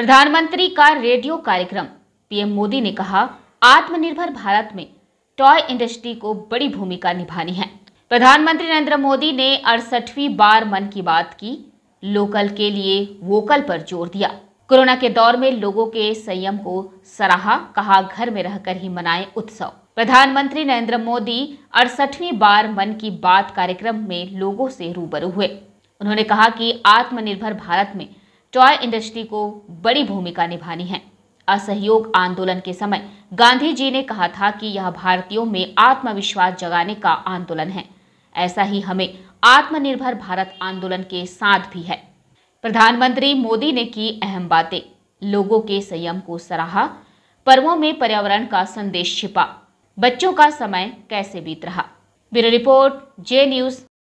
प्रधानमंत्री का रेडियो कार्यक्रम पीएम मोदी ने कहा आत्मनिर्भर भारत में टॉय इंडस्ट्री को बड़ी भूमिका निभानी है प्रधानमंत्री नरेंद्र मोदी ने अड़सठवीं बार मन की बात की लोकल के लिए वोकल पर जोर दिया कोरोना के दौर में लोगों के संयम को सराहा कहा घर में रहकर ही मनाएं उत्सव प्रधानमंत्री नरेंद्र मोदी अड़सठवीं बार मन की बात कार्यक्रम में लोगों से रूबरू हुए उन्होंने कहा कि आत्मनिर्भर भारत में टॉय इंडस्ट्री को बड़ी भूमिका निभानी है असहयोग आंदोलन के समय गांधी जी ने कहा था कि यह भारतीयों में आत्मविश्वास जगाने का आंदोलन है ऐसा ही हमें आत्मनिर्भर भारत आंदोलन के साथ भी है प्रधानमंत्री मोदी ने की अहम बातें लोगों के संयम को सराहा पर्वों में पर्यावरण का संदेश छिपा बच्चों का समय कैसे बीत रहा ब्यूरो रिपोर्ट जे न्यूज